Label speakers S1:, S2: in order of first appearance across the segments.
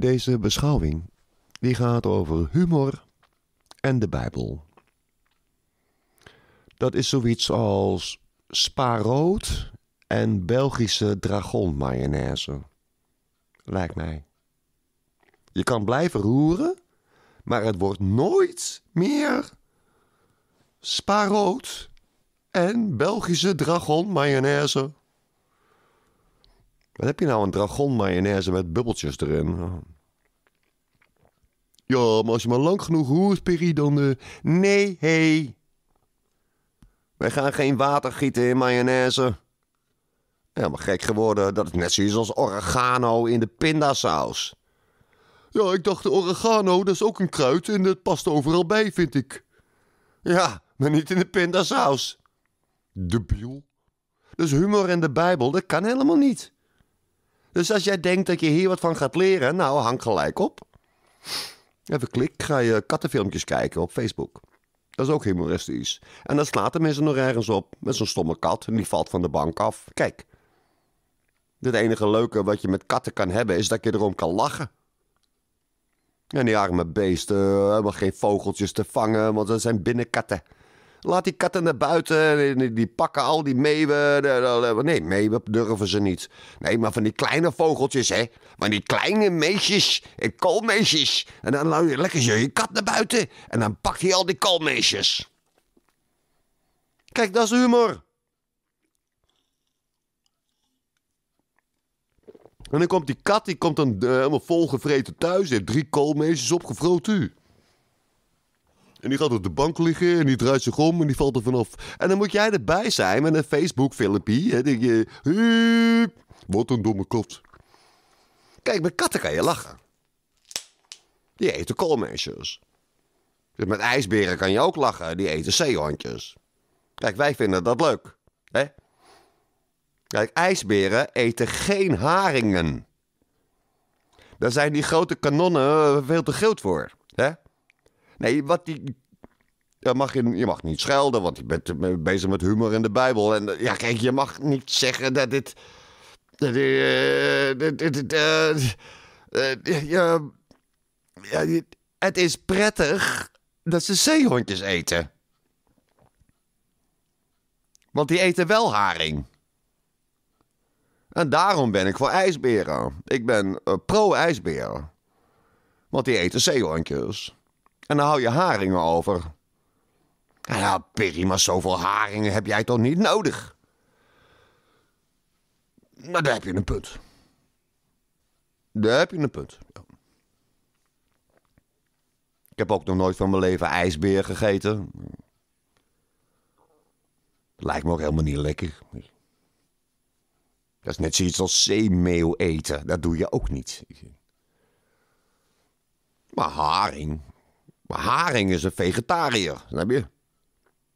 S1: Deze beschouwing die gaat over humor en de Bijbel. Dat is zoiets als spaarrood en Belgische dragonmayonaise. Lijkt mij. Je kan blijven roeren, maar het wordt nooit meer spaarrood en Belgische dragon mayonaise. Wat heb je nou, een dragon mayonaise met bubbeltjes erin? Ja, maar als je maar lang genoeg hoort, Perry, dan... Eh, nee, hé. Hey. Wij gaan geen water gieten in mayonaise. Helemaal gek geworden. Dat is net zoiets als oregano in de pindasaus. Ja, ik dacht oregano, dat is ook een kruid en dat past overal bij, vind ik. Ja, maar niet in de pindasaus. biel. Dus humor en de Bijbel, dat kan helemaal niet. Dus als jij denkt dat je hier wat van gaat leren, nou hang gelijk op. Even klik, ga je kattenfilmpjes kijken op Facebook. Dat is ook humoristisch. En dan slaat de mensen nog ergens op met zo'n stomme kat en die valt van de bank af. Kijk. Het enige leuke wat je met katten kan hebben is dat je erom kan lachen. En die arme beesten, eh, helemaal geen vogeltjes te vangen, want dat zijn binnenkatten. Laat die katten naar buiten. Die, die pakken al die meeuwen. Eh, eh, eh, nee, meeuwen durven ze niet. Nee, maar van die kleine vogeltjes, hè. Van die kleine meisjes en koolmeisjes. En dan laat je lekker je kat naar buiten. En dan pakt hij al die koolmeisjes. Kijk, dat is humor. En dan komt die kat, die komt dan uh, helemaal volgevreten thuis. Die heeft drie koolmeisjes opgevroten. En die gaat op de bank liggen en die draait zich om en die valt er vanaf. En dan moet jij erbij zijn met een Facebook-filmpje. Hè, denk je, wat een domme kat. Kijk, met katten kan je lachen. Die eten koolmeisjes. met ijsberen kan je ook lachen. Die eten zeehondjes. Kijk, wij vinden dat leuk. Hè? Kijk, ijsberen eten geen haringen. Daar zijn die grote kanonnen veel te groot voor. Hè? Nee, wat die mag je, je mag niet schelden, want je bent bezig met humor in de Bijbel. En eh, ja, kijk, je mag niet zeggen dat dit. Dat eh, eh, ja, het is prettig dat ze zeehondjes eten. Want die eten wel haring. En daarom ben ik voor ijsberen. Ik ben pro-ijsberen. Want die eten zeehondjes. En dan hou je haringen over. Nou, Perry, maar zoveel haringen heb jij toch niet nodig? Maar daar heb je een punt. Daar heb je een punt. Ja. Ik heb ook nog nooit van mijn leven ijsbeer gegeten. Lijkt me ook helemaal niet lekker. Dat is net zoiets als zeemeel eten. Dat doe je ook niet. Maar haring. Maar haring is een vegetariër, snap je?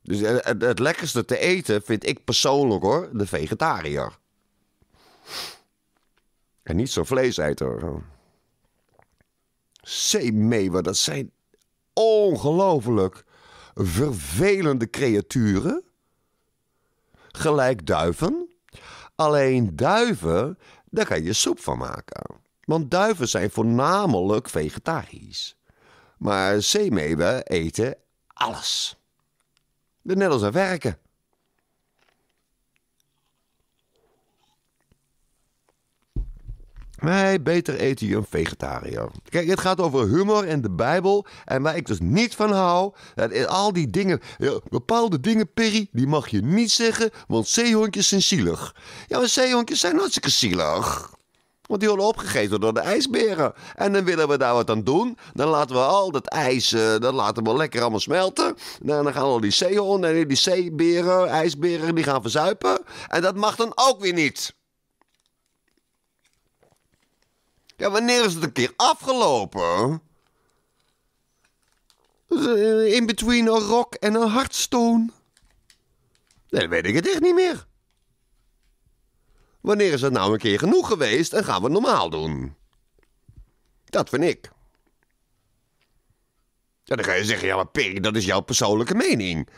S1: Dus het, het lekkerste te eten vind ik persoonlijk hoor, de vegetariër. En niet zo'n vleeseter. Zeemeeuwen, dat zijn ongelooflijk vervelende creaturen. Gelijk duiven. Alleen duiven, daar kan je soep van maken. Want duiven zijn voornamelijk vegetarisch. Maar zeemeeuwen eten alles. Net als aan werken. Nee, beter eten je een vegetariër. Kijk, het gaat over humor en de Bijbel. En waar ik dus niet van hou, dat al die dingen, bepaalde dingen, Perry, die mag je niet zeggen, want zeehondjes zijn zielig. Ja, maar zeehondjes zijn hartstikke zielig. Want die worden opgegeten door de ijsberen. En dan willen we daar wat aan doen. Dan laten we al dat ijs, eh, dan laten we lekker allemaal smelten. En nou, dan gaan al die zeehonden en die zeeberen, ijsberen, die gaan verzuipen. En dat mag dan ook weer niet. Ja, wanneer is het een keer afgelopen? Eh, in between een rock en een hardstone. Nee, dan weet ik het echt niet meer. Wanneer is het nou een keer genoeg geweest en gaan we het normaal doen? Dat vind ik. Ja, dan ga je zeggen, ja maar Perry, dat is jouw persoonlijke mening.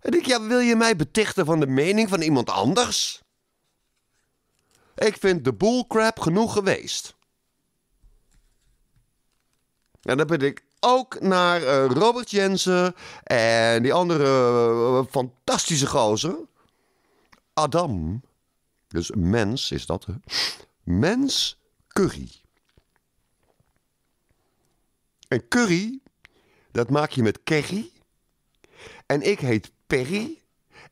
S1: En ik, ja, wil je mij betichten van de mening van iemand anders? Ik vind de bullcrap genoeg geweest. En dan ben ik ook naar eh, Robert Jensen en die andere eh, fantastische gozer, Adam. Dus mens is dat. Hè? Mens curry. En curry, dat maak je met kerry. En ik heet Perry.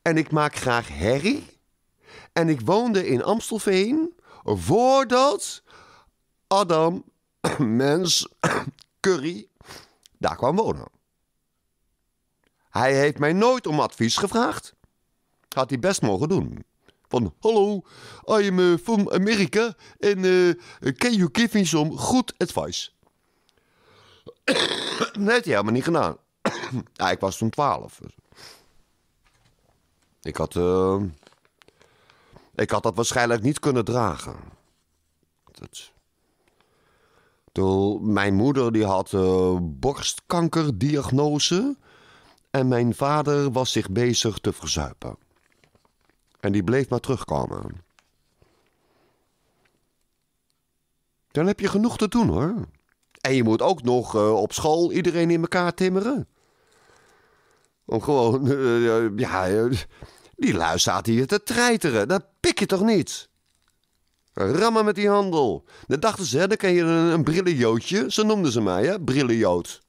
S1: En ik maak graag herrie. En ik woonde in Amstelveen voordat Adam, mens, curry, daar kwam wonen. Hij heeft mij nooit om advies gevraagd. Had hij best mogen doen. Van, hallo, I am eh, from America en uh, can you give me some good advice? ja, maar niet gedaan. ja, ik was toen 12. Ik had, eh, ik had dat waarschijnlijk niet kunnen dragen. Dat... mijn moeder die had uh, borstkankerdiagnose en mijn vader was zich bezig te verzuipen. En die bleef maar terugkomen. Dan heb je genoeg te doen hoor. En je moet ook nog eh, op school iedereen in elkaar timmeren. Om gewoon, eh, eh, ja, die lui zaten hier te treiteren. Dat pik je toch niet? Rammen met die handel. Dan dachten ze, hè, dan ken je een, een brillenjootje. Ze noemden ze mij, hè, brillenjoot.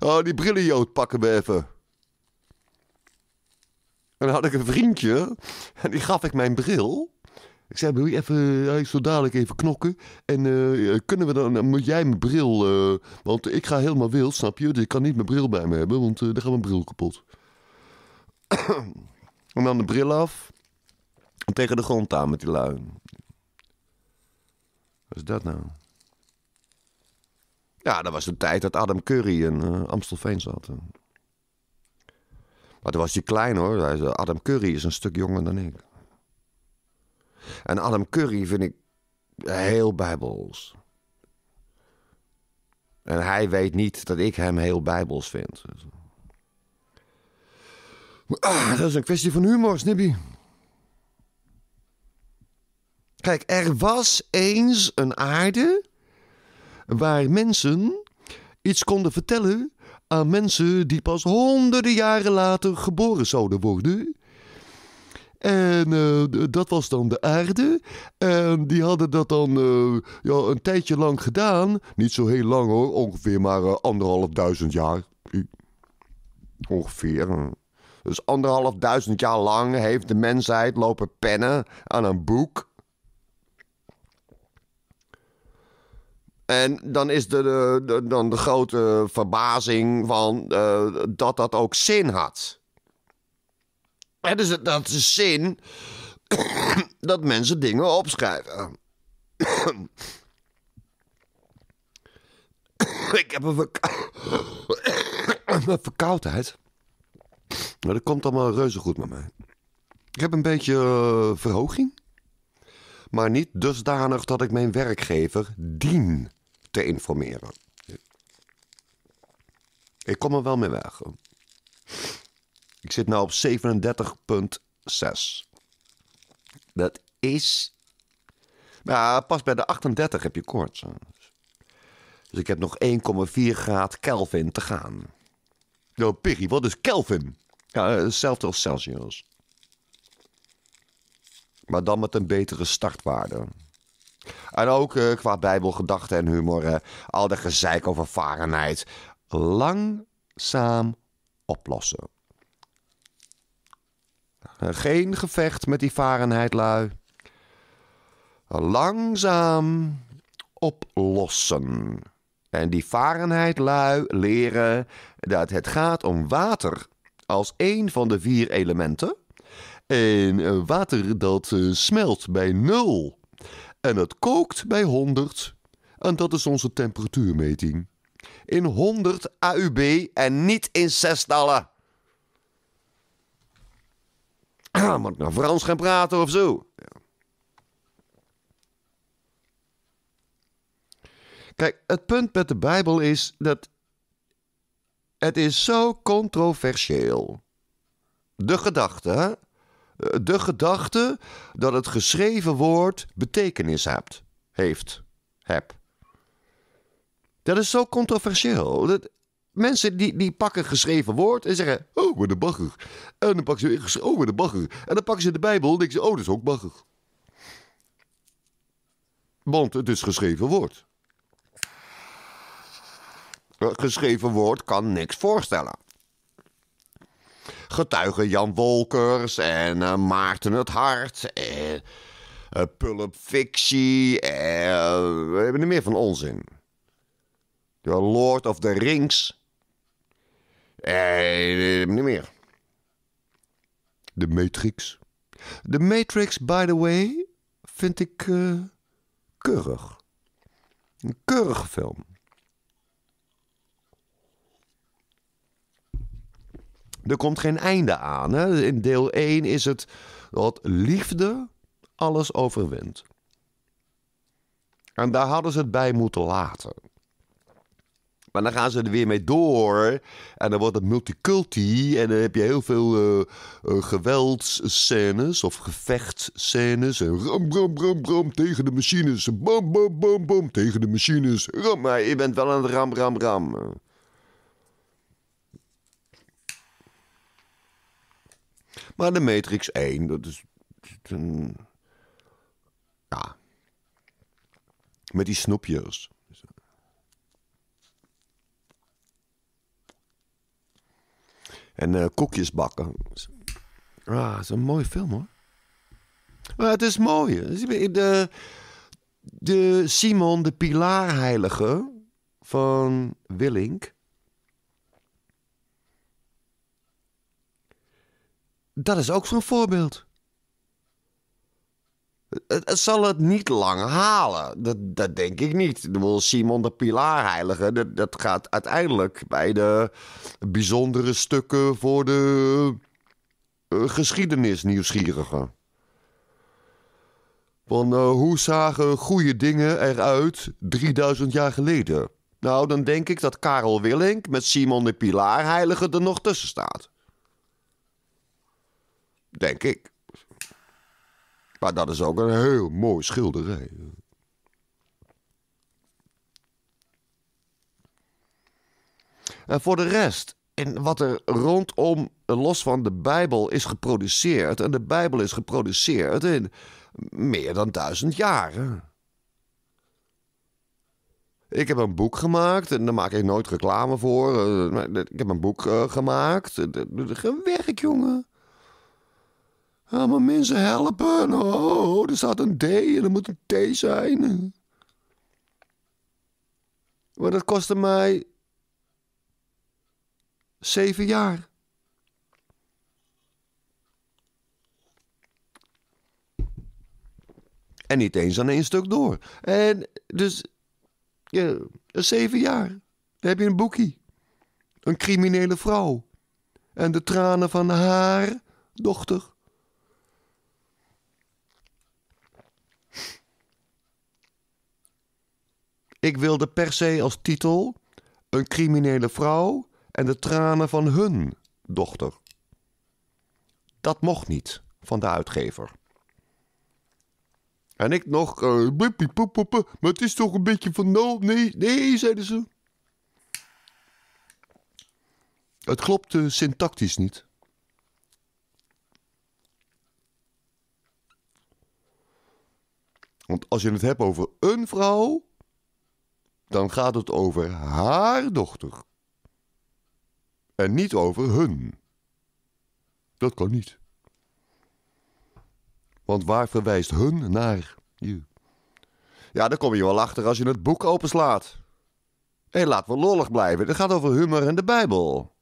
S1: Oh, die brillenjoot pakken we even. En dan had ik een vriendje en die gaf ik mijn bril. Ik zei, wil je even, zo dadelijk even knokken? En eh, kunnen we dan, moet jij mijn bril, eh, want ik ga helemaal wild, snap je? Dus ik kan niet mijn bril bij me hebben, want eh, dan gaat mijn bril kapot. en dan de bril af en tegen de grond aan met die luin. Wat is dat nou? Ja, dat was de tijd dat Adam Curry in Amstelveen zat. Dat toen was hij klein hoor. Adam Curry is een stuk jonger dan ik. En Adam Curry vind ik heel bijbels. En hij weet niet dat ik hem heel bijbels vind. Ah, dat is een kwestie van humor, Snippy. Kijk, er was eens een aarde waar mensen iets konden vertellen mensen die pas honderden jaren later geboren zouden worden. En eh, dat was dan de aarde. En die hadden dat dan eh, ja, een tijdje lang gedaan. Niet zo heel lang hoor, ongeveer maar eh, anderhalf duizend jaar. Ongeveer. Dus anderhalf duizend jaar lang heeft de mensheid lopen pennen aan een boek. En dan is de, de, dan de grote verbazing van, eh, dat dat ook zin had. Dus het is dat is zin dat mensen dingen opschrijven. Ik heb een, verkoudheid. Maar dat komt allemaal reuze goed met mij. Ik heb een beetje eh, verhoging maar niet dusdanig dat ik mijn werkgever dien te informeren. Ik kom er wel mee weg. Ik zit nu op 37,6. Dat is. Nou, pas bij de 38 heb je koorts. Dus ik heb nog 1,4 graad Kelvin te gaan. Nou, Piggy, wat is Kelvin? Ja, eh, hetzelfde als Celsius. Maar dan met een betere startwaarde. En ook eh, qua bijbelgedachten en humor, uh, al dat gezeik over varenheid. Langzaam oplossen. Geen gevecht met die varenheid, lui. Langzaam oplossen. En die varenheid, lui, leren dat het gaat om water als één van de vier elementen. En eh, water dat smelt bij nul en het kookt bij 100. En dat is onze temperatuurmeting. In 100 AUB en niet in zestallen. Ah, moet ik nou Frans gaan praten of zo? Kijk, het punt met de Bijbel is dat het is zo controversieel. De gedachte, eh, de gedachte dat het geschreven woord betekenis hebt, heeft, heb. Dat is zo controversieel. Dat, mensen die, die pakken geschreven woord en zeggen, oh, maar de bagger. En dan pakken ze, oh, maar de bagger. En dan pakken ze de Bijbel en denken ze, oh, dat is ook bagger. Want het is geschreven woord. Geschreven woord kan niks voorstellen getuigen Jan Wolkers en eh, Maarten het Hart en eh, Pulp Fictie. En, we hebben er meer van onzin. The Lord of the Rings. En eh, niet meer. De Matrix. De Matrix, by the way, vind ik keurig. Een keurige film. Er komt geen einde aan. Hè? In deel 1 is het dat liefde alles overwint. En daar hadden ze het bij moeten laten. Maar dan gaan ze er weer mee door. En dan wordt het multiculti. En dan heb je heel veel uh, eh, eh, geweldscènes of gevechtscènes. En ram, ram, ram, ram tegen de machines. Bam, bam, bam, bam tegen de machines. Ram. Maar je bent wel aan het ram, ram, ram. Maar de Matrix 1, dat is een... Ja. Met die snoepjes. En eh, koekjes bakken. Ah, is een mooie film hoor. Maar het is mooi. De, de Simon, de pilaarheilige van Willink. Dat is ook zo'n voorbeeld. Het, zal het niet lang halen. Dat, dat denk ik niet. Simon de Pilaarheilige, dat, dat gaat uiteindelijk bij de bijzondere stukken voor de uh, geschiedenis nieuwsgierigen. Van eh, hoe zagen goede dingen eruit 3000 jaar geleden? Nou, dan denk ik dat Karel Willink met Simon de Pilaarheilige er nog tussen staat. Denk ik. Maar dat is ook een heel mooi schilderij. En voor de rest, in wat er rondom, los van de Bijbel, is geproduceerd. En de Bijbel is geproduceerd in meer dan duizend jaren. Ik heb een boek gemaakt en daar maak ik nooit reclame voor. Ik heb een boek gemaakt. Geen werk, jongen. Ah, maar mensen helpen. Oh, er staat een D en er moet een T zijn. Maar dat kostte mij zeven jaar. En niet eens aan één stuk door. En dus, ja, zeven jaar. Dan heb je een boekie. Een criminele vrouw. En de tranen van haar dochter. Ik wilde per se als titel een criminele vrouw en de tranen van hun dochter. Dat mocht niet van de uitgever. En ik nog, eh, maar het is toch een beetje van, no, nee, nee, zeiden ze. Het klopte syntactisch niet. Want als je het hebt over een vrouw, dan gaat het over haar dochter. En niet over hun. Dat kan niet. Want waar verwijst hun naar? Je. Ja, daar kom je wel achter als je het boek openslaat. En hey, laat we lollig blijven. Het gaat over humor en de Bijbel.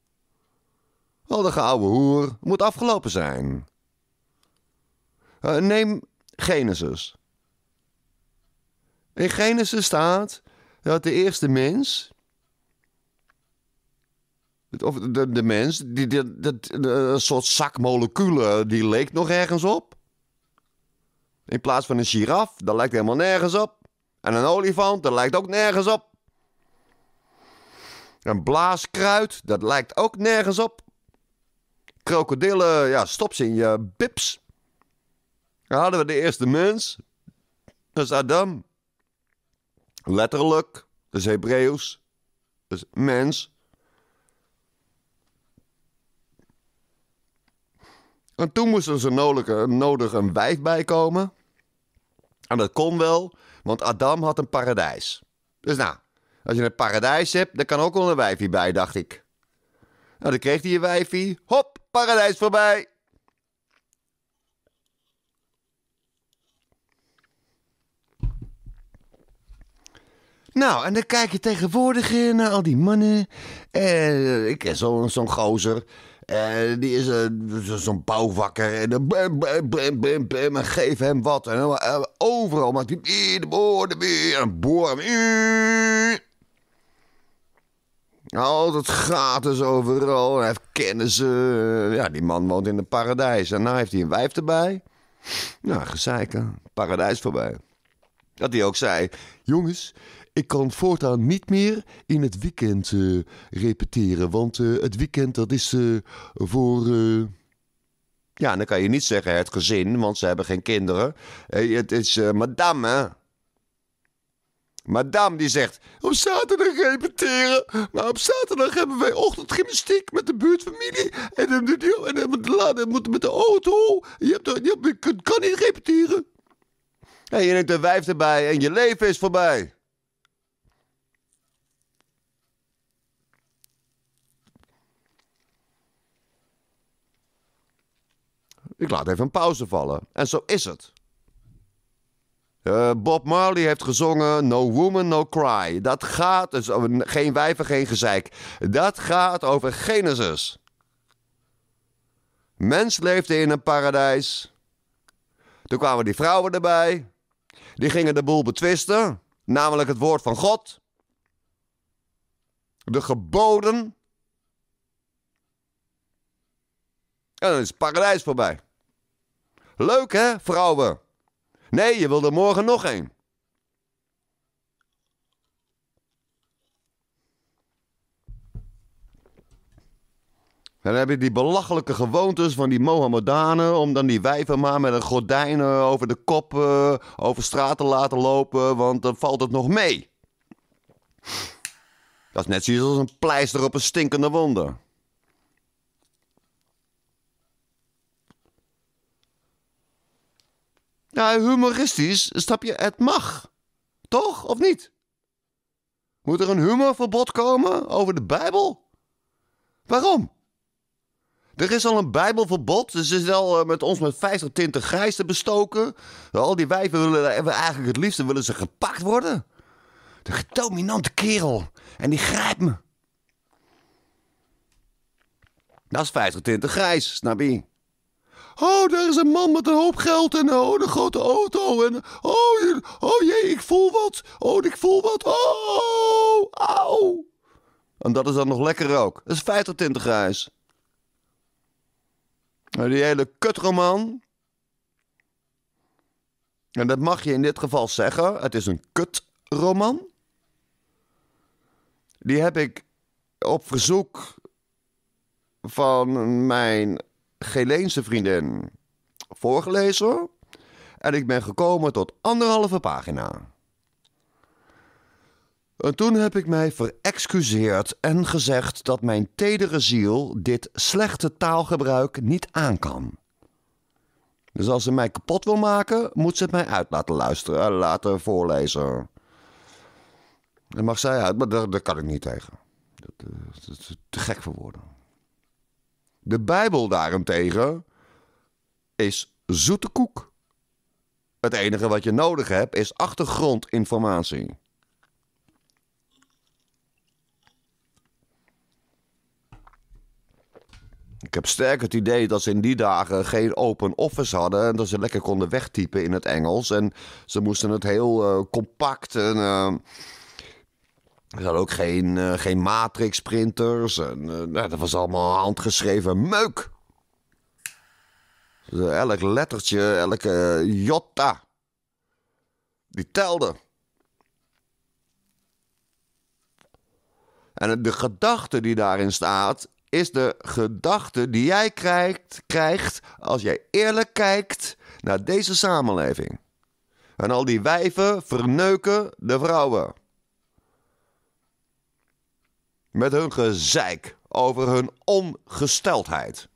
S1: Al de gouden hoer moet afgelopen zijn. Eh, neem Genesis. In Genesis staat dat de eerste mens. Of de, de mens, die, die, dat, een soort zakmoleculen eh, die leek nog ergens op. In plaats van een giraf, dat lijkt helemaal nergens op. En een olifant, dat lijkt ook nergens op. Een blaaskruid, dat lijkt ook nergens op. Krokodillen, ja, stop ze in je bips. Dan hadden we de eerste mens. Dat is Adam. Letterlijk, dus is dus mens. En toen moest ze nodig, nodig een wijf bijkomen. En dat kon wel, want Adam had een paradijs. Dus nou, als je een paradijs hebt, dan kan ook wel een wijfje bij, dacht ik. Nou, dan kreeg hij een wijfie. Hop, paradijs voorbij. Nou, en dan kijk je tegenwoordig eh, naar al die mannen. Eh, ik ken zo'n zo'n gozer. Eh, die is eh, zo'n bouwvakker. En dan bam, en geef hem wat. En eh, overal maakt hij de boor, de weer, dus en boor Altijd gratis overal. Hij heeft kennissen. Eh, ja, die man woont in het paradijs. En nou heeft hij een wijf erbij. Nou, gezeiken. Paradijs voorbij. Dat hij ook zei: Jongens, ik kan voortaan niet meer in het weekend eh, repeteren. Want eh, het weekend dat is eh, voor. ja, dan kan je niet zeggen het gezin, want ze hebben geen kinderen. het is madame, Madame die zegt: Op zaterdag repeteren. Maar nou, op zaterdag hebben wij ochtendgymnastiek met de buurtfamilie. En dan moeten met de auto. Je, hebt, kunt, kan niet repeteren. En je neemt een wijf erbij en je leven is voorbij. Ik laat even een pauze vallen. En zo is het. Eh, Bob Marley heeft gezongen No Woman, No Cry. Dat gaat dus geen wijven, geen gezeik. Dat gaat over Genesis. Mens leefde in een paradijs. Toen kwamen die vrouwen erbij. Die gingen de boel betwisten, namelijk het woord van God. De geboden. En dan is het paradijs voorbij. Leuk hè, vrouwen? Nee, je wil er morgen nog een. Dan heb je die belachelijke gewoontes van die Mohammedanen om dan die wijven maar met een gordijn over de kop over straat te laten lopen, want dan valt het nog mee. Dat is net zoiets als een pleister op een stinkende wonde. Nou, humoristisch, snap je, het mag. Toch, of niet? Moet er een humorverbod komen over de Bijbel? Waarom? Er is al een Bijbelverbod. Dus is al eh, met ons met 50 tinten grijs te bestoken. Al die wijven willen eh, eigenlijk het liefste willen ze gepakt worden. De dominante kerel. En die grijpt me. Dat is 50 tinten grijs, snap je? Oh, daar is een man met een hoop geld en oh, een grote auto. En oh, oh jee, ik voel wat. Oh, ik voel wat. Oh, auw. En dat is dan nog lekker ook. Dat is 50 tinten nou, die hele kutroman. En dat mag je in dit geval zeggen. Het is een kutroman. Die heb ik op verzoek van mijn Geleense vriendin voorgelezen. En ik ben gekomen tot anderhalve pagina. En toen heb ik mij verexcuseerd en gezegd dat mijn tedere ziel dit slechte taalgebruik niet aan kan. Dus als ze mij kapot wil maken, moet ze het mij uit laten luisteren, eh, laten voorlezen. En mag zij uit, maar daar, kan ik niet tegen. Dat, eh, dat is te gek voor woorden. De Bijbel daarentegen is zoete koek. Het enige wat je nodig hebt is achtergrondinformatie. Ik heb sterk het idee dat ze in die dagen geen open office hadden. En dat ze lekker konden wegtypen in het Engels. En ze moesten het heel eh, compact en. Eh, er zijn ook geen, uh, geen matrix-printers. En, eh, nou, dat was allemaal handgeschreven meuk. Dus, eh, elk lettertje, elke jota, die telde. En de gedachte die daarin staat, is de gedachte die jij krijgt, krijgt als jij eerlijk kijkt naar deze samenleving. En al die wijven verneuken de vrouwen met hun gezeik over hun ongesteldheid.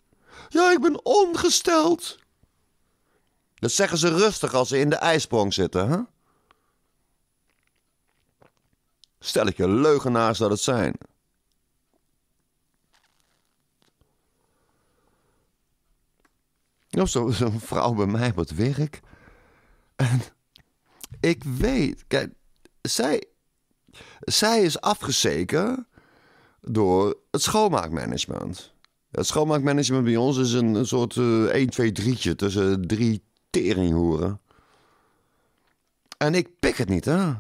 S1: Ja, ik ben ongesteld. Dat zeggen ze rustig als ze in de ijsprong zitten, hè? je leugenaars dat het zijn. Of zo'n vrouw bij mij op het werk. En ik weet, kijk, zij, zij is afgezeken door het schoonmaakmanagement. Het schoonmaakmanagement bij ons is een, soort uh, 1, 2, 3'tje tussen drie teringhoeren. En ik pik het niet, hè.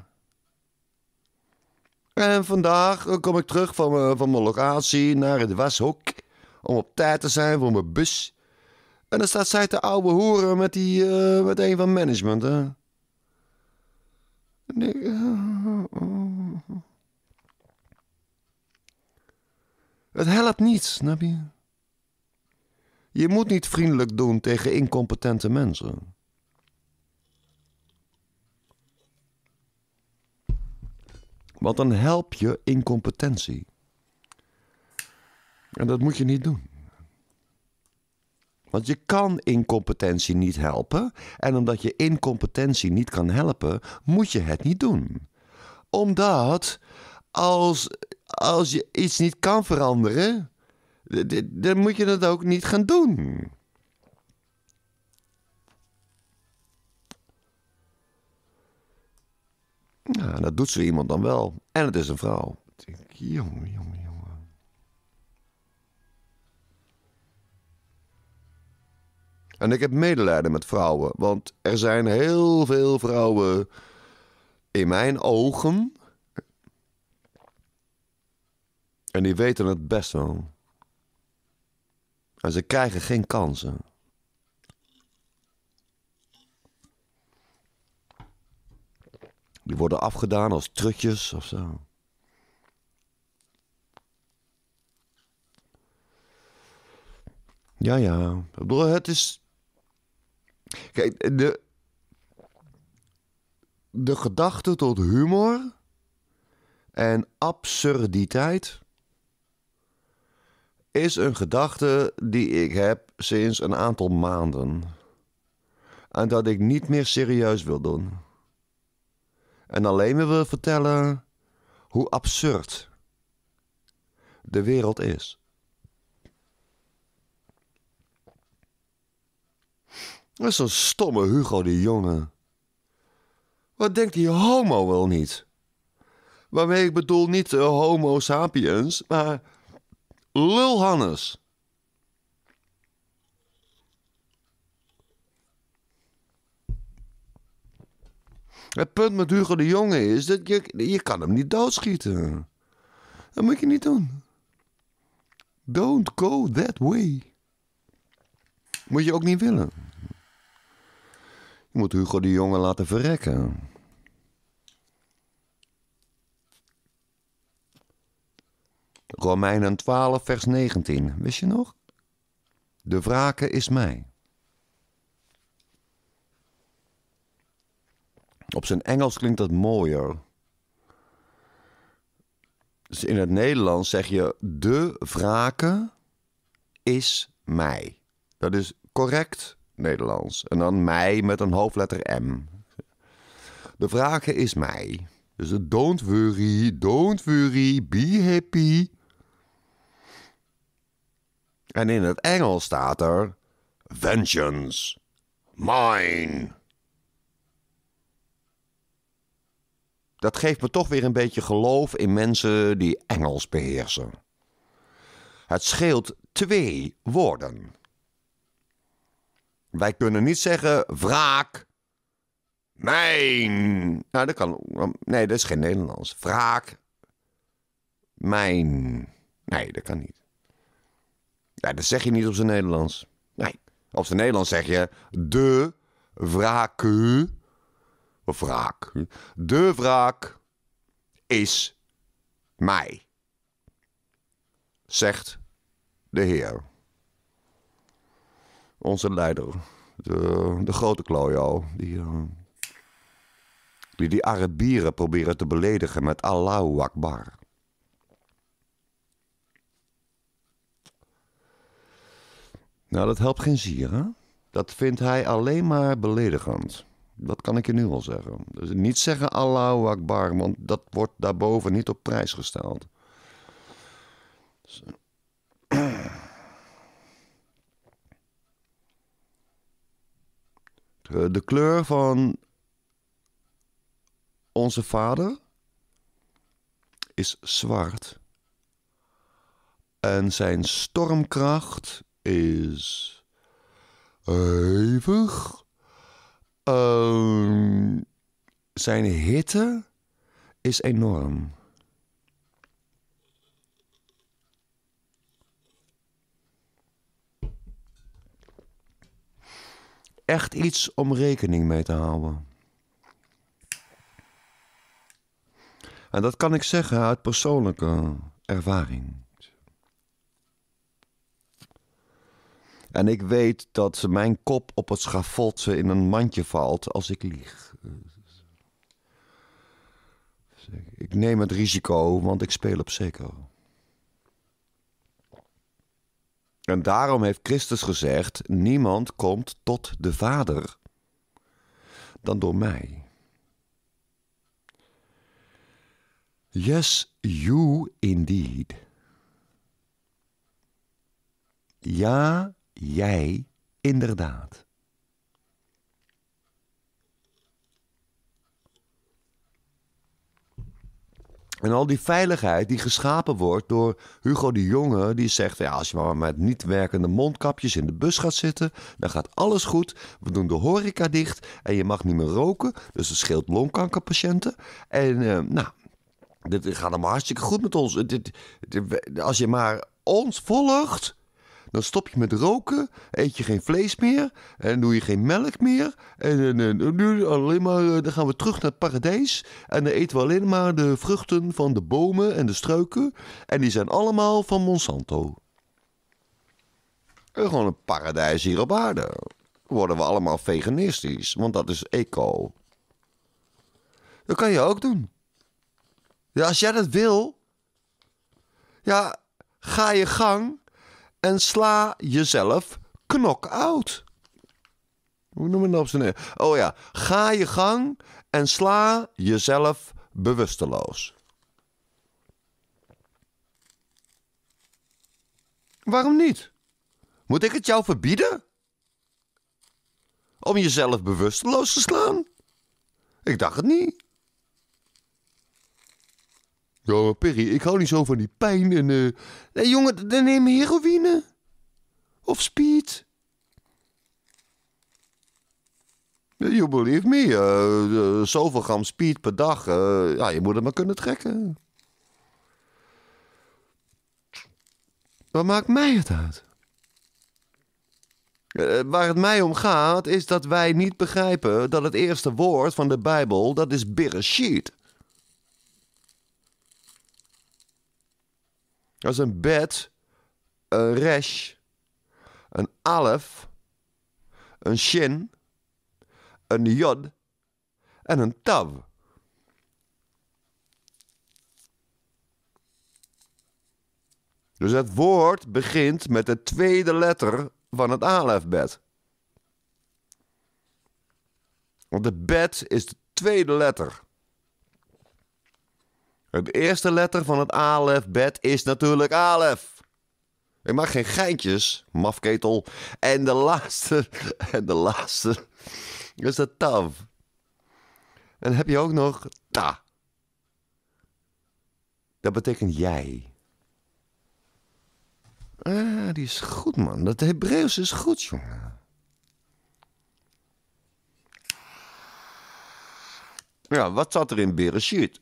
S1: En vandaag eh, kom ik terug van mijn, eh, van mijn locatie naar het washok. Om op tijd te zijn voor mijn bus. En dan staat zij te ouwe hoeren met, die, eh, met een van management, hè. En ik, Het helpt niet, snap je? Je moet niet vriendelijk doen tegen incompetente mensen. Want dan help je incompetentie. En dat moet je niet doen. Want je kan incompetentie niet helpen. En omdat je incompetentie niet kan helpen, moet je het niet doen. Omdat als als je iets niet kan veranderen, dan moet je dat ook niet gaan doen. Nou, dat doet zo iemand dan wel. En het is een vrouw. Jongen, jongen, jongen. En ik heb medelijden met vrouwen, want er zijn heel veel vrouwen in mijn ogen En die weten het best wel. En ze krijgen geen kansen. Die worden afgedaan als trutjes of zo. Ja, ja. Ik het is. Kijk, de. De gedachte tot humor en absurditeit is een gedachte die ik heb sinds een aantal maanden. En dat ik niet meer serieus wil doen. En alleen maar wil vertellen hoe absurd de wereld is. Dat is een stomme Hugo die Jonge. Wat denkt die homo wel niet? Waarmee ik bedoel niet de eh, homo sapiens, maar Lul Hannes. Het punt met Hugo de Jonge is dat je, je kan hem niet doodschieten. Dat moet je niet doen. Don't go that way. Moet je ook niet willen. Je moet Hugo de Jonge laten verrekken. Romeinen 12, vers 19. Wist je nog? De wrake is mij. Op zijn Engels klinkt dat mooier. Dus in het Nederlands zeg je: De wrake is mij. Dat is correct Nederlands. En dan mij met een hoofdletter M. De wrake is mij. Dus don't worry, don't worry, be happy. En in het Engels staat er Vengeance. Mine. Dat geeft me toch weer een beetje geloof in mensen die Engels beheersen. Het scheelt twee woorden. Wij kunnen niet zeggen wraak. Mijn. Nou, dat kan. Nee, dat is geen Nederlands. Wraak. Mijn. Nee, dat kan niet. Ja, dat zeg je niet op zijn Nederlands. Nee. Op zijn Nederlands zeg je de wraak. wraak. De wraak is mij. Zegt de Heer. Onze leider. De, grote klojo. Die, eh, die die Arabieren proberen te beledigen met Allahu Akbar. Nou, dat helpt geen zier, hè? Dat vindt hij alleen maar beledigend. Dat kan ik je nu al zeggen. Dus niet zeggen Allahu Akbar, want dat wordt daarboven niet op prijs gesteld. Dus, eh, de kleur van onze vader is zwart. En zijn stormkracht is hevig. Ehm, zijn hitte is enorm. Echt iets om rekening mee te houden. En dat kan ik zeggen uit persoonlijke ervaring. En ik weet dat mijn kop op het schafot in een mandje valt als ik lieg. Ik neem het risico, want ik speel op zeker. En daarom heeft Christus gezegd: niemand komt tot de Vader dan door mij. Yes, you indeed. Ja, jij inderdaad? En al die veiligheid die geschapen wordt door Hugo de Jonge, die zegt: ja, als je maar met niet werkende mondkapjes in de bus gaat zitten, dan gaat alles goed. We doen de horeca dicht en je mag niet meer roken, dus dat scheelt longkankerpatiënten. En eh, nou, dit gaat allemaal hartstikke goed met ons. dit, als je maar ons volgt, dan stop je met roken, eet je geen vlees meer en doe je geen melk meer. En, nu alleen maar, eh, dan gaan we terug naar het paradijs en dan eten we alleen maar de vruchten van de bomen en de struiken. En die zijn allemaal van Monsanto. Eh, gewoon een paradijs hier op aarde. Worden we allemaal veganistisch, want dat is eco. Dat kan je ook doen. Ja, als jij dat wil, ja, ga je gang en sla jezelf knock-out. Hoe noemen we dat op zijn Oh ja, ga je gang en sla jezelf bewusteloos. Waarom niet? Moet ik het jou verbieden? Om jezelf bewusteloos te slaan? Ik dacht het niet. Ja, maar Perry, ik hou niet zo van die pijn en... Uh... Nee, jongen, dan neem heroïne. Of speed. You believe me, uh, zoveel gram speed per dag. ja, je moet het maar kunnen trekken. Wat maakt mij het uit? waar het mij om gaat, is dat wij niet begrijpen dat het eerste woord van de Bijbel, dat is Bereshit. Dat is een bet, een resh, een alef, een shin, een jod en een tav. Dus het woord begint met de tweede letter van het alefbed. Want de bet is de tweede letter. De eerste letter van het alef bed is natuurlijk alef. Ik maak geen geintjes, mafketel. En de laatste, en de laatste is de tav. En heb je ook nog ta. Dat betekent jij. Ah, die is goed, man. Dat Hebreeuws is goed, jongen. Ja, wat zat er in Bereshit?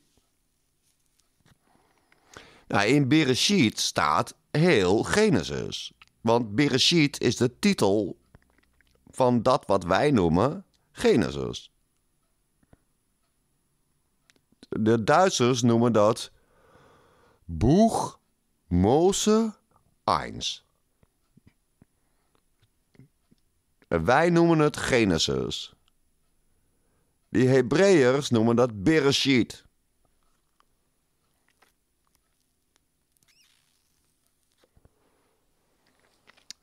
S1: Nou, in Bereshit staat heel Genesis. Want Bereshit is de titel van dat wat wij noemen Genesis. De Duitsers noemen dat Boeg Mose 1. Wij noemen het Genesis. Die Hebreeërs noemen dat Bereshit.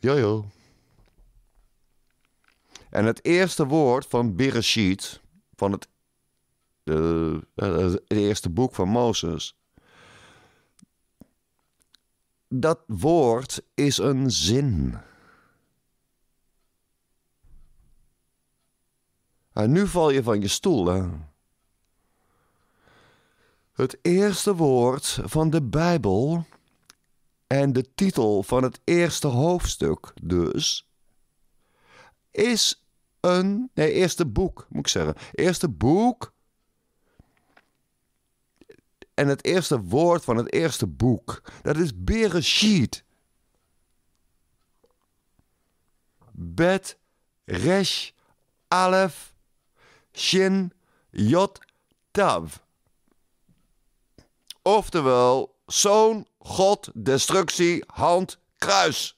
S1: Jojo. En het eerste woord van Bereshit, van het, eh, het eerste boek van Mozes, dat woord is een zin. En nu val je van je stoel. Hè? Het eerste woord van de Bijbel en de titel van het eerste hoofdstuk dus is een. Nee, eerste boek moet ik zeggen. Eerste boek. En het eerste woord van het eerste boek. Dat is Bereshit. Bet, Resh, Alef, Shin, Jot, Tav. Oftewel, zoon God, destructie, hand, kruis.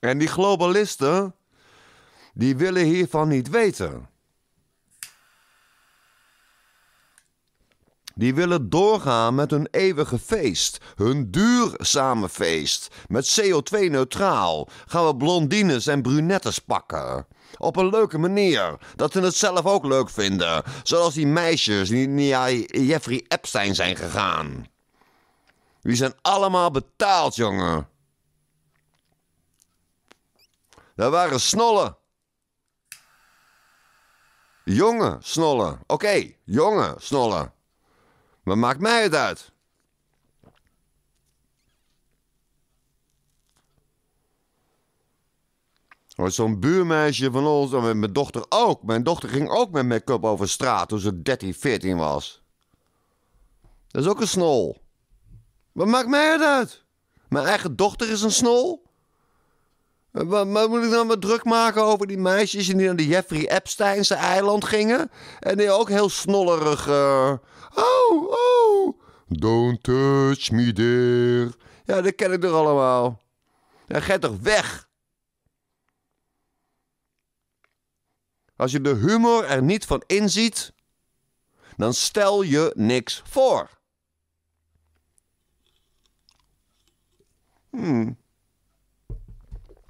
S1: En die globalisten, die willen hiervan niet weten. Die willen doorgaan met hun eeuwige feest, hun duurzame feest, met CO2-neutraal. Gaan we blondines en brunettes pakken. Op een leuke manier. Dat ze het zelf ook leuk vinden. Zoals die meisjes die naar Jeffrey Epstein zijn gegaan. Die zijn allemaal betaald, jongen. Dat waren snollen. Jongen, snollen. Oké, jongen, snollen. Maar maakt mij het uit? Zo'n buurmeisje van ons en mijn dochter ook. Mijn dochter ging ook met make-up over straat toen ze 13, 14 was. Dat is ook een snol. Wat maakt mij het uit? Mijn eigen dochter is een snol? Wat, moet ik dan me druk maken over die meisjes die naar de Jeffrey Epsteinse eiland gingen? En die ook heel snollerig... Uh... oh, oh, don't touch me dear. Ja, dat ken ik toch allemaal. Ja, ga toch weg! Als je de humor er niet van inziet, dan stel je niks voor. Hmm.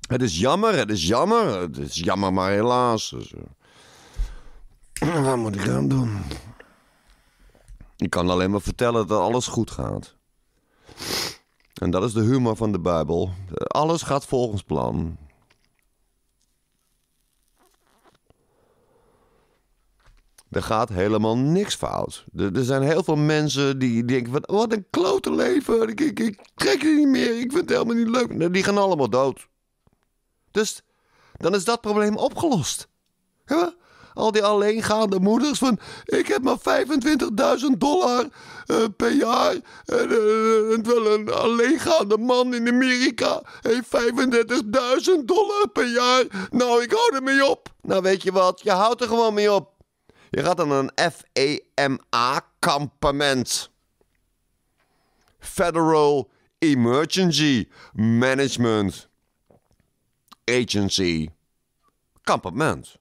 S1: Het is jammer, het is jammer, het is jammer, maar helaas. Dus, eh, wat moet ik aan doen? Ik kan alleen maar vertellen dat alles goed gaat. En dat is de humor van de Bijbel. Alles gaat volgens plan. Er gaat helemaal niks fout. Er, zijn heel veel mensen die denken Wat een klote leven. Ik, ik, trek het niet meer. Ik vind het helemaal niet leuk. Nou, die gaan allemaal dood. Dus dan is dat probleem opgelost. Al die alleengaande moeders van... Ik heb maar 25.000 dollar eh, per jaar. En, eh, en, wel een alleengaande man in Amerika heeft 35.000 dollar per jaar. Nou, ik hou er mee op. Nou, weet je wat? Je houdt er gewoon mee op. Je gaat dan een FEMA-kampement. Federal Emergency Management Agency. Kampement.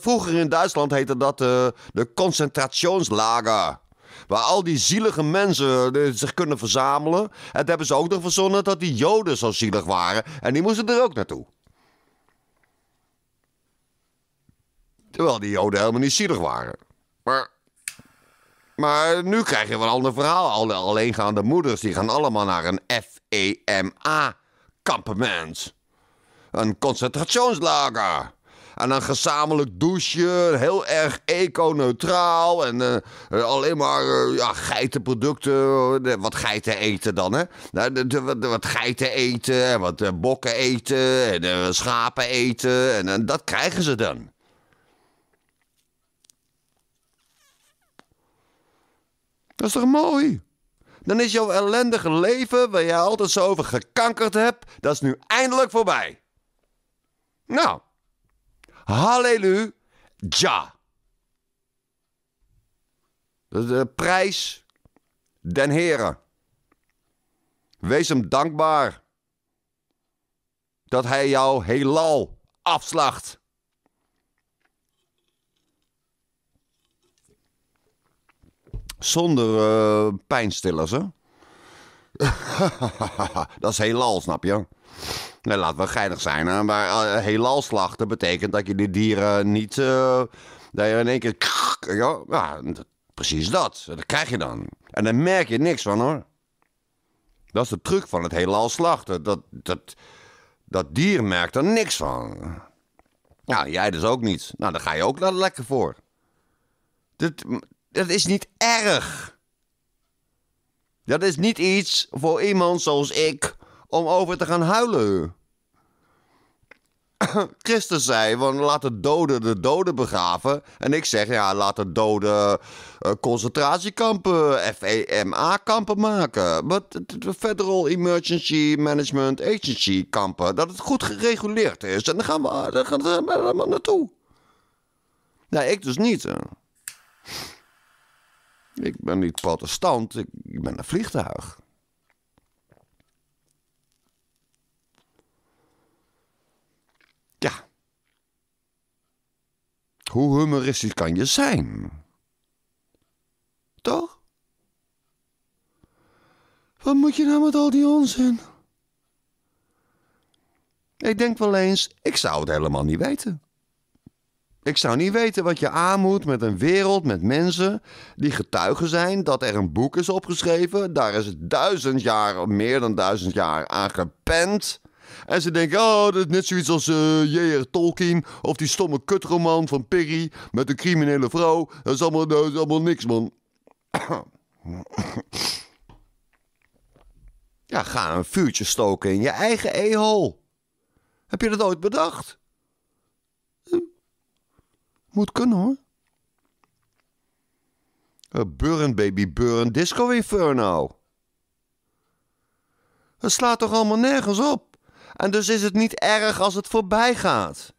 S1: Vroeger in Duitsland heette dat eh, de concentrationslager. Waar al die zielige mensen eh, zich kunnen verzamelen. En hebben ze ook nog verzonnen dat die Joden zo zielig waren. En die moesten er ook naartoe. Terwijl die Joden helemaal niet zielig waren. Maar, maar nu krijg je wel een ander verhaal. Alle alleengaande moeders die gaan allemaal naar een FEMA-kampement. Een concentrationslager. En dan gezamenlijk douche: heel erg eco En eh, alleen maar eh, ja, geitenproducten, wat geiten eten dan, hè? Nou, wat geiten eten, wat eh, bokken eten, en, schapen eten. en dat krijgen ze dan. Dat is toch mooi? Dan is jouw ellendige leven waar jij altijd zo over gekankerd hebt, dat is nu eindelijk voorbij. Nou, halleluja. De prijs den Heren. Wees hem dankbaar dat hij jou heelal afslacht. Zonder eh, pijnstillers, hè? dat is heelal, snap je? Nee, nou, laten we geinig zijn, hè? maar eh, heelal slachten betekent dat je die dieren niet... Eh, dat je in één keer... Ja, ja, precies dat. Dat krijg je dan. En daar merk je niks van, hoor. Dat is de truc van het heelal slachten. Dat, dat, dat dier merkt er niks van. Ja, jij dus ook niet. Nou, daar ga je ook lekker voor. Dit, dat is niet erg. Dat is niet iets voor iemand zoals ik om over te gaan huilen. Christus zei: want laat de doden de doden begraven. En ik zeg: ja, laat eh, e de doden concentratiekampen, FEMA-kampen maken. Federal Emergency Management Agency kampen. Dat het goed gereguleerd is. En dan gaan we, gaan we allemaal naartoe. Nee, ik dus niet. Ik ben niet protestant, ik, ben een vliegtuig. Ja. Hoe humoristisch kan je zijn? Toch? Wat moet je nou met al die onzin? Ik denk wel eens, ik zou het helemaal niet weten. Ik zou niet weten wat je aan moet met een wereld met mensen die getuigen zijn dat er een boek is opgeschreven. Daar is duizend jaar, meer dan duizend jaar aan gepend. En ze denken, oh, dat is net zoiets als eh, J.R. Tolkien of die stomme kutroman van Perry met een criminele vrouw. Dat is allemaal, dat is allemaal niks, man. ja, ga een vuurtje stoken in je eigen e Heb je dat ooit bedacht? Moet kunnen hoor. Burn baby burn, disco inferno. Het slaat toch allemaal nergens op? En dus is het niet erg als het voorbij gaat.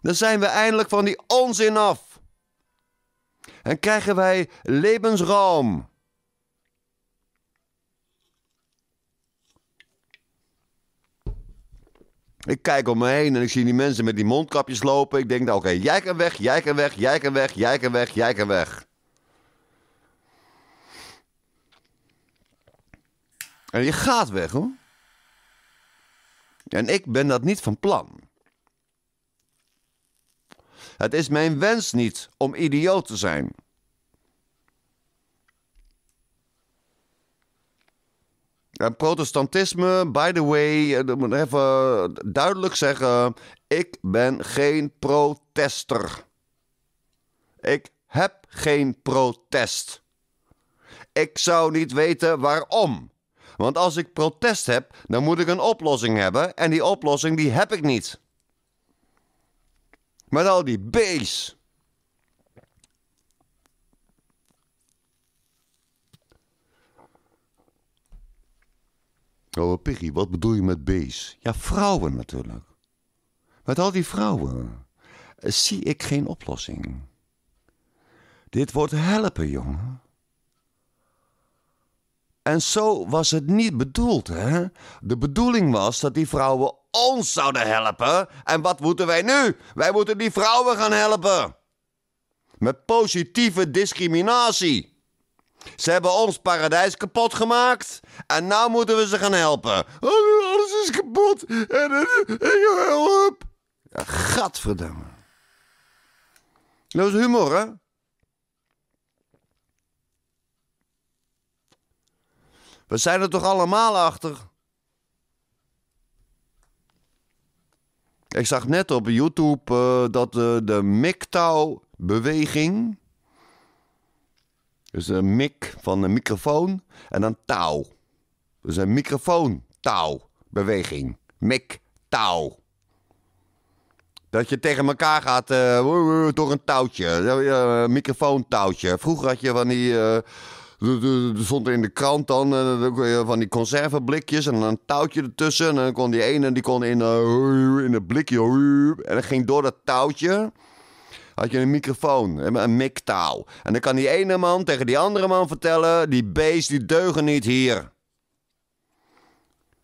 S1: Dan zijn we eindelijk van die onzin af. En krijgen wij levensruimte. Ik kijk om me heen en ik zie die mensen met die mondkapjes lopen. Ik denk, nou, oké, jij kan weg, jij kan weg, jij kan weg, jij kan weg, jij kan weg. En je gaat weg, hoor. En ik ben dat niet van plan. Het is mijn wens niet om idioot te zijn. protestantisme, by the way, eh, dat moet even eh, duidelijk zeggen. Ik ben geen protester. Ik heb geen protest. Ik zou niet weten waarom. Want als ik protest heb, dan moet ik een oplossing hebben. En die oplossing die heb ik niet. Met al die beest. Oh, Piggy, wat bedoel je met bees? Ja, vrouwen natuurlijk. Met al die vrouwen eh, zie ik geen oplossing. Dit wordt helpen, jongen. En zo was het niet bedoeld, hè? De bedoeling was dat die vrouwen ons zouden helpen. En wat moeten wij nu? Wij moeten die vrouwen gaan helpen. Met positieve discriminatie. Ze hebben ons paradijs kapot gemaakt en nou moeten we ze gaan helpen. Oh, alles is kapot en, help. gadverdamme. Dat is humor, hè? We zijn er toch allemaal achter? Ik zag net op YouTube eh, dat eh, de MGTOW-beweging... Dus een mic van een microfoon en een touw. Dus een microfoon, touw, beweging. Mic, touw. Dat je tegen elkaar gaat eh, door een touwtje. Uh, microfoontouwtje. Vroeger had je van die... Uh, er stond in de krant dan eh, van die conservenblikjes en een touwtje ertussen. En dan kon die ene die kon in, uh, in het blikje. en dan ging door dat touwtje had je een microfoon, een miktaal. En dan kan die ene man tegen die andere man vertellen: die beest die deugen niet hier.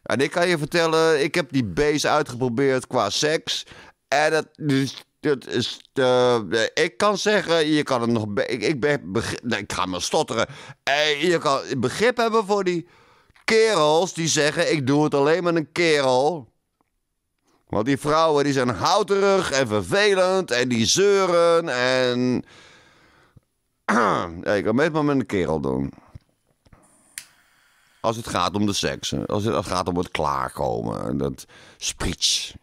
S1: En ik kan je vertellen, ik heb die beest uitgeprobeerd qua seks. En dat dus, Dat is eh, ik kan zeggen, je kan het nog. Ik, ik, ben, nee, ik ga me stotteren. En eh, je kan begrip hebben voor die kerels die zeggen: ik doe het alleen met een kerel. Want die vrouwen die zijn houterig en vervelend en die zeuren en... ja, ik kan het maar met een kerel doen. Als het gaat om de seks. Als het gaat om het klaarkomen. Dat speech.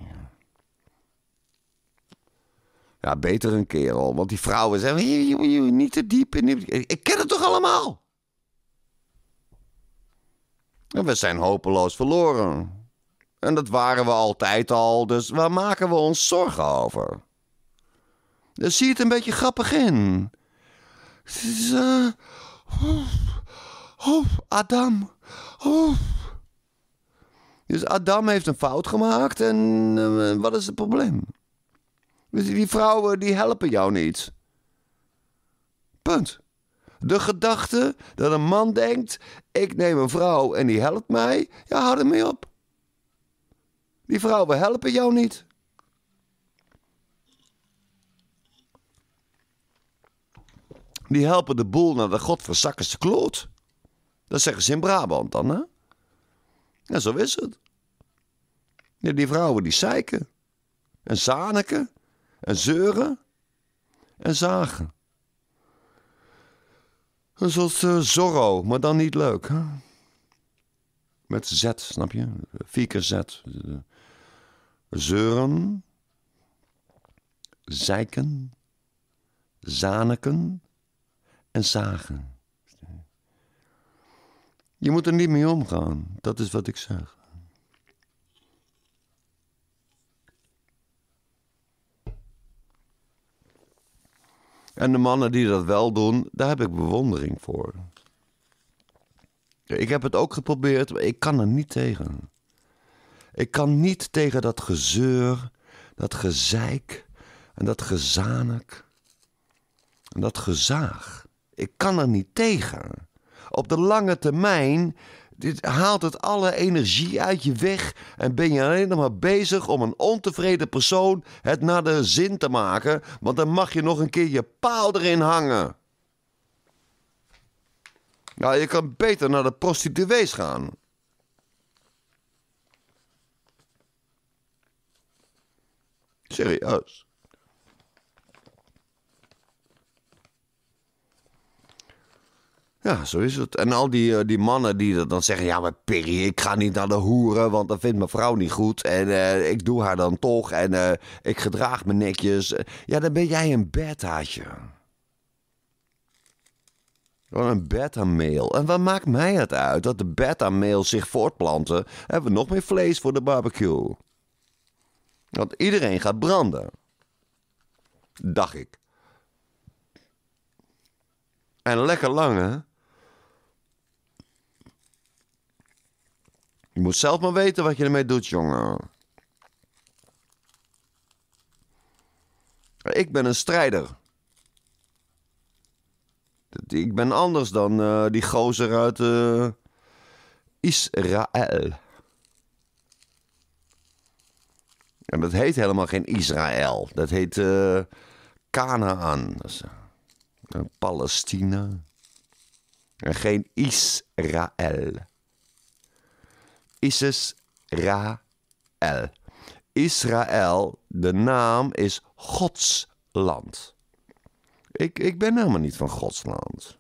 S1: Ja, beter een kerel. Want die vrouwen zijn Niet te diep. Ik ken het toch allemaal? En we zijn hopeloos verloren. En dat waren we altijd al, dus waar maken we ons zorgen over? Dus zie het een beetje grappig in. Het eh, Adam. Dus Adam heeft een fout gemaakt en eh, wat is het probleem? Dus die vrouwen die helpen jou niet. Punt. De gedachte dat een man denkt: ik neem een vrouw en die helpt mij, ja, hou ermee op. Die vrouwen helpen jou niet. Die helpen de boel naar de godverzakkerste kloot. Dat zeggen ze in Brabant dan, hè? En zo is het. Ja, die vrouwen die zeiken. En zaniken. En zeuren. En zagen. Een soort eh, Zorro, maar dan niet leuk, hè? Met Z, snap je? Vier keer Z zeuren, zeiken, Zaneken en zagen. Je moet er niet mee omgaan, dat is wat ik zeg. En de mannen die dat wel doen, daar heb ik bewondering voor. Ik heb het ook geprobeerd, maar ik kan er niet tegen. Ik kan niet tegen dat gezeur, dat gezeik en dat gezanik en dat gezaag. Ik kan er niet tegen. Op de lange termijn dit haalt het alle energie uit je weg en ben je alleen nog maar bezig om een ontevreden persoon het naar de zin te maken, want dan mag je nog een keer je paal erin hangen. Nou, je kan beter naar de prostituees gaan. Serieus. Ja, zo is het. En al die, eh, die mannen die dan zeggen: Ja, maar Perry, ik ga niet naar de hoeren, want dat vindt mijn vrouw niet goed. En eh, ik doe haar dan toch. En eh, ik gedraag me netjes. Ja, dan ben jij een betaatje. Gewoon een beta-mail. En wat maakt mij het uit dat de beta zich voortplanten? Hebben we nog meer vlees voor de barbecue? Want iedereen gaat branden. Dacht ik. En lekker lang, hè? Je moet zelf maar weten wat je ermee doet, jongen. Ik ben een strijder. Ik ben anders dan eh, die gozer uit eh, Israël. En dat heet helemaal geen Israël. Dat heet uh, Canaan. Eh, Palestina. En geen Israël. Israël. Israël, de naam is Gods land. Ik, ik ben helemaal niet van Gods land.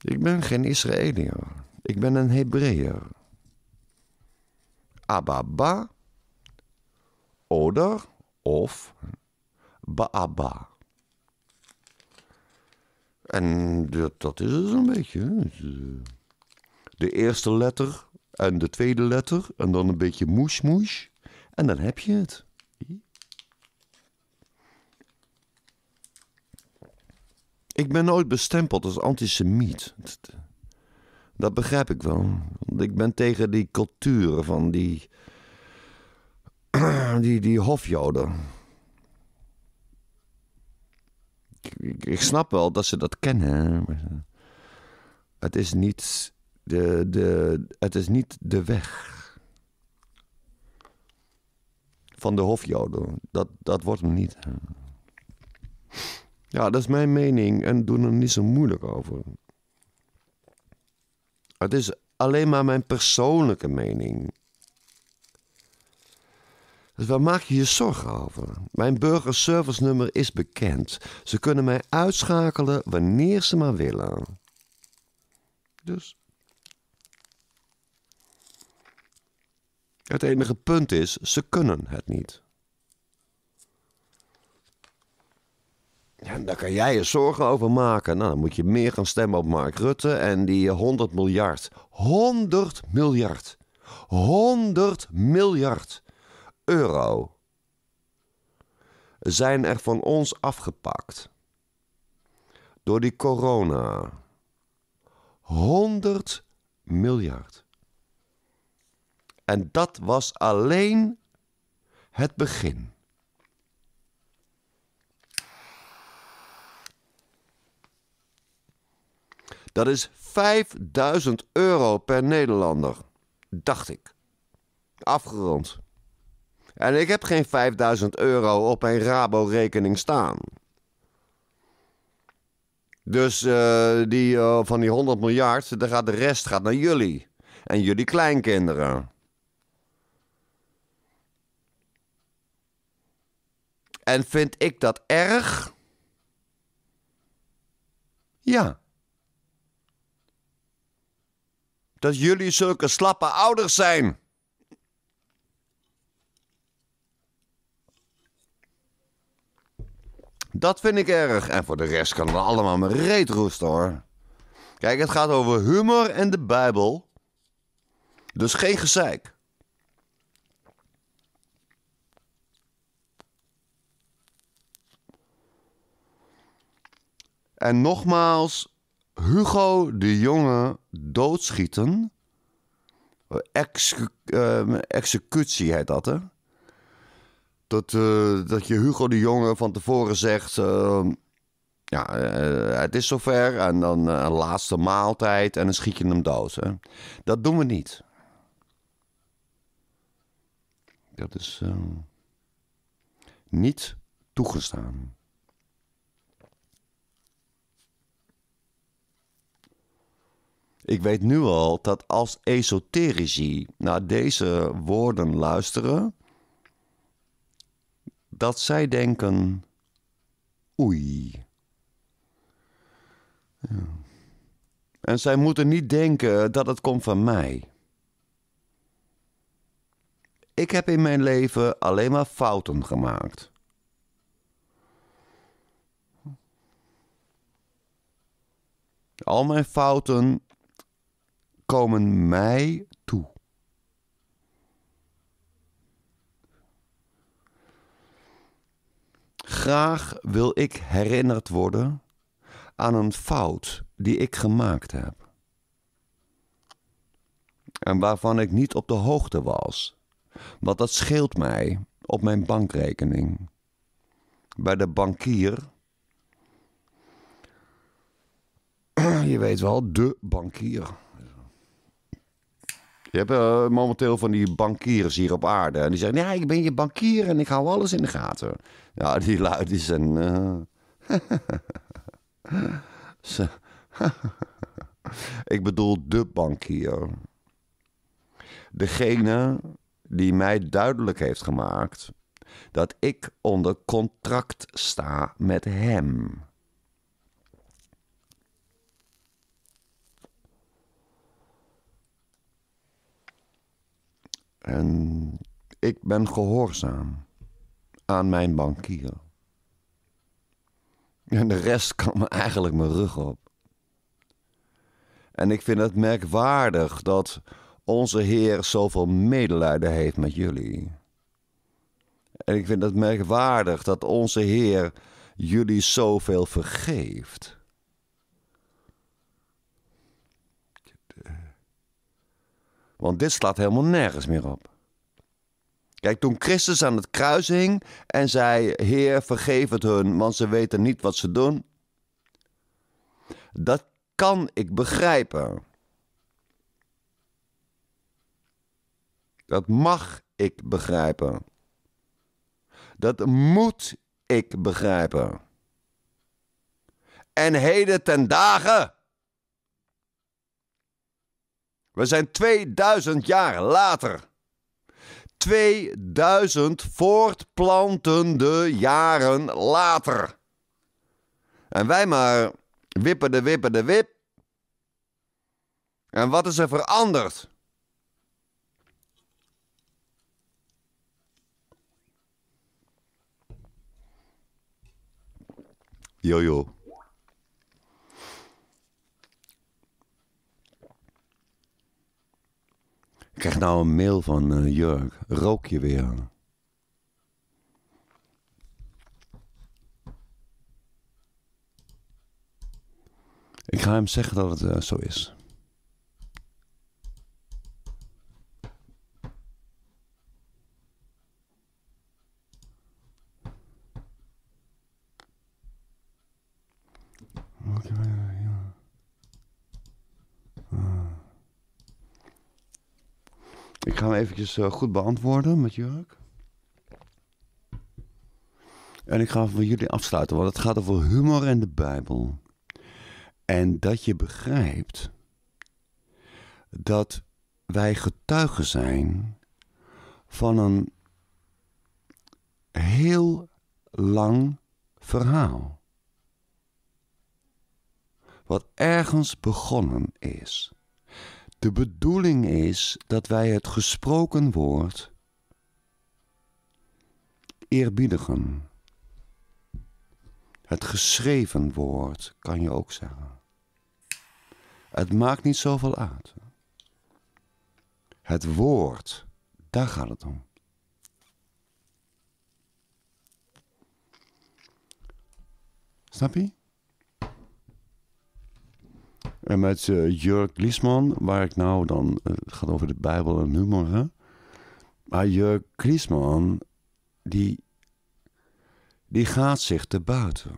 S1: Ik ben geen Israëliër. Ik ben een Hebreeër. Ababa oder of Baaba. En dat, dat is het een beetje. Eh, de eerste letter en de tweede letter en dan een beetje moes moes en dan heb je het. Ik ben nooit bestempeld als antisemiet. Dat begrijp ik wel. Want ik ben tegen die cultuur van die. die, die hofjoden. Ik, snap wel dat ze dat kennen. het is niet de, de, het is niet de weg. Van de hofjoden. Dat, dat wordt hem niet. Ja, dat is mijn mening en doe er niet zo moeilijk over het is alleen maar mijn persoonlijke mening. Dus waar maak je je zorgen over? Mijn burgerservice nummer is bekend. Ze kunnen mij uitschakelen wanneer ze maar willen. Dus. Het enige punt is, ze kunnen het niet. Ja, daar kan jij je zorgen over maken. Nou, dan moet je meer gaan stemmen op Mark Rutte en die 100 eh, miljard. 100 miljard. 100 miljard euro zijn er van ons afgepakt. Door die corona. 100 miljard. En dat was alleen het begin. Dat is 5000 euro per Nederlander. Dacht ik. Afgerond. En ik heb geen 5000 euro op mijn Rabo-rekening staan. Dus eh, die, eh, van die 100 miljard, daar gaat de rest gaat naar jullie. En jullie kleinkinderen. En vind ik dat erg? Ja. dat jullie zulke slappe ouders zijn. Dat vind ik erg. En voor de rest kan het allemaal mijn reet roesten hoor. Kijk, het gaat over humor en de Bijbel. Dus geen gezeik. En nogmaals, Hugo de Jonge doodschieten. Eh, eh, executie heet dat, hè? Dat, eh, dat je Hugo de Jonge van tevoren zegt... Ehm, ja, het is zover en dan een laatste maaltijd en dan schiet je hem dood. Hè? Dat doen we niet. Dat is ehm, niet toegestaan. Ik weet nu al dat als esoterici naar deze woorden luisteren, dat zij denken: oei. En zij moeten niet denken dat het komt van mij. Ik heb in mijn leven alleen maar fouten gemaakt. Al mijn fouten komen mij toe. Graag wil ik herinnerd worden aan een fout die ik gemaakt heb. En waarvan ik niet op de hoogte was. Want dat scheelt mij op mijn bankrekening. Bij de bankier. Je weet wel, de bankier. Je hebt eh, momenteel van die bankiers hier op aarde. En die zeggen, ja, ik ben je bankier en ik hou alles in de gaten. Ja, die luid is een. ik bedoel de bankier. Degene die mij duidelijk heeft gemaakt dat ik onder contract sta met hem. En ik ben gehoorzaam aan mijn bankier. En de rest kan me eigenlijk mijn rug op. En ik vind het merkwaardig dat onze Heer zoveel medelijden heeft met jullie. En ik vind het merkwaardig dat onze Heer jullie zoveel vergeeft. Want dit slaat helemaal nergens meer op. Kijk, toen Christus aan het kruis hing en zei: Heer, vergeef het hun, want ze weten niet wat ze doen. Dat kan ik begrijpen. Dat mag ik begrijpen. Dat moet ik begrijpen. En heden ten dagen we zijn 2000 jaar later. 2000 voortplantende jaren later. En wij maar wippen de wippen de wip. En wat is er veranderd? Jojo. nou een mail van eh, Jurk. Rook je weer? Ik ga hem zeggen dat het eh, zo is. gaan we eventjes eh, goed beantwoorden met Jurk. En ik ga voor jullie afsluiten, want het gaat over humor en de Bijbel. En dat je begrijpt dat wij getuigen zijn van een heel lang verhaal. Wat ergens begonnen is. De bedoeling is dat wij het gesproken woord eerbiedigen. Het geschreven woord kan je ook zeggen. Het maakt niet zoveel uit. Het woord, daar gaat het om. Snap je? En met eh, Jurk Liesman, waar ik nou dan... het eh, gaat over de Bijbel en humor, Maar Jurk Liesman, die, die gaat zich te buiten.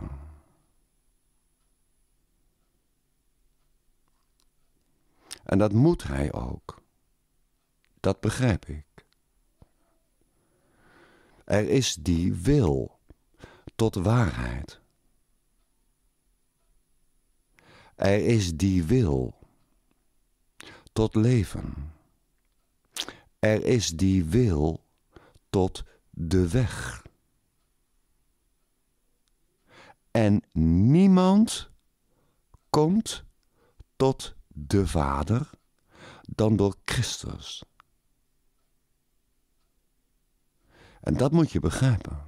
S1: En dat moet hij ook. Dat begrijp ik. Er is die wil tot waarheid. Er is die wil tot leven. Er is die wil tot de weg. En niemand komt tot de Vader dan door Christus. En dat moet je begrijpen.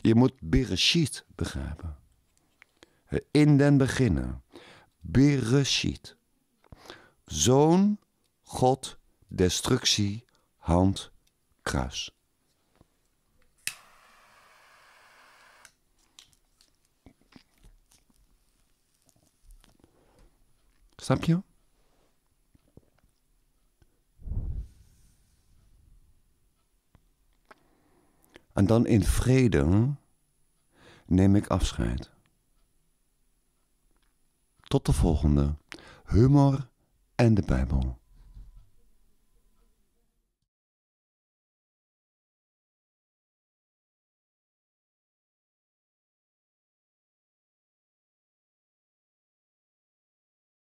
S1: Je moet Bereshit begrijpen. In den beginnen Bereshit. Zoon, God, destructie, hand, kruis. Snap je? En dan in vrede neem ik afscheid. Tot de volgende. Humor en de Bijbel.